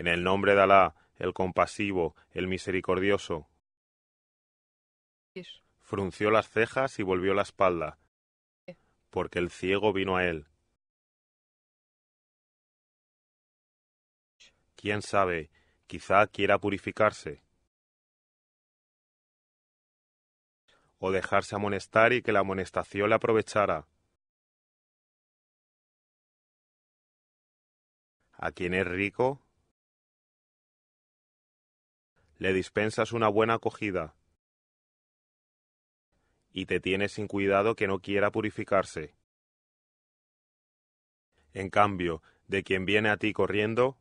En el nombre de Alá, el compasivo, el misericordioso. Frunció las cejas y volvió la espalda, porque el ciego vino a él. Quién sabe, quizá quiera purificarse. O dejarse amonestar y que la amonestación le aprovechara. A quien es rico, le dispensas una buena acogida y te tienes sin cuidado que no quiera purificarse. En cambio, de quien viene a ti corriendo,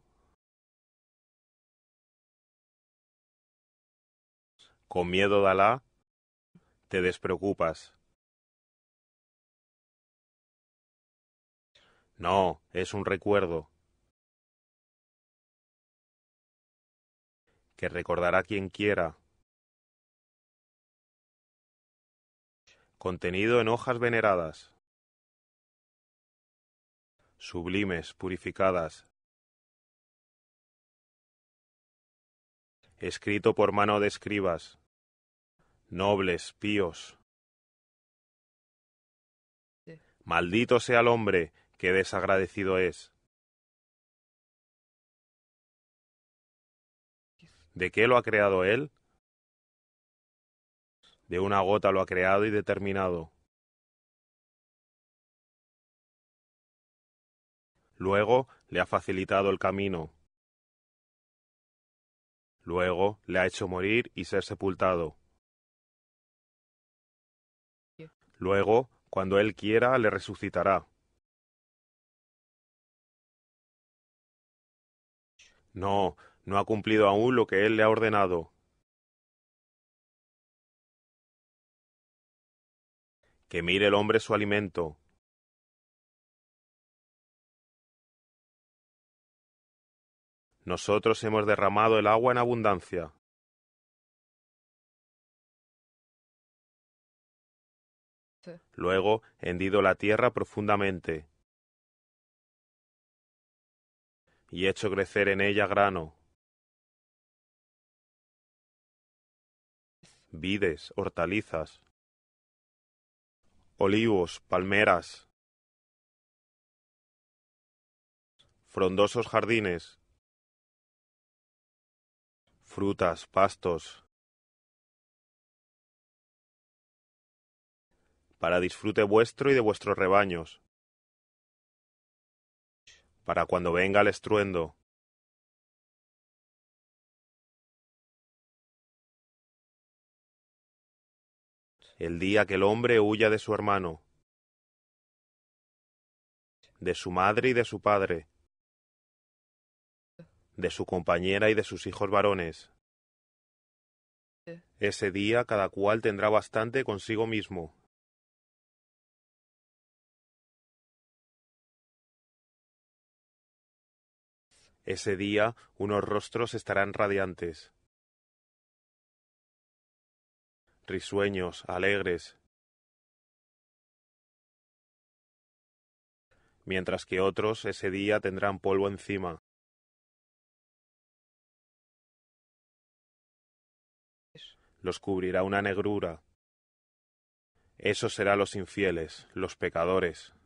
con miedo de Alá, te despreocupas. No, es un recuerdo. que recordará quien quiera. Contenido en hojas veneradas. Sublimes, purificadas. Escrito por mano de escribas. Nobles, píos. Maldito sea el hombre, que desagradecido es. ¿De qué lo ha creado Él? De una gota lo ha creado y determinado. Luego le ha facilitado el camino. Luego le ha hecho morir y ser sepultado. Luego, cuando Él quiera, le resucitará. No, no ha cumplido aún lo que él le ha ordenado. Que mire el hombre su alimento. Nosotros hemos derramado el agua en abundancia. Luego, hendido la tierra profundamente y hecho crecer en ella grano. vides, hortalizas, olivos, palmeras, frondosos jardines, frutas, pastos, para disfrute vuestro y de vuestros rebaños, para cuando venga el estruendo, el día que el hombre huya de su hermano, de su madre y de su padre, de su compañera y de sus hijos varones. Ese día cada cual tendrá bastante consigo mismo. Ese día unos rostros estarán radiantes. risueños, alegres, mientras que otros ese día tendrán polvo encima. Los cubrirá una negrura. Eso será los infieles, los pecadores,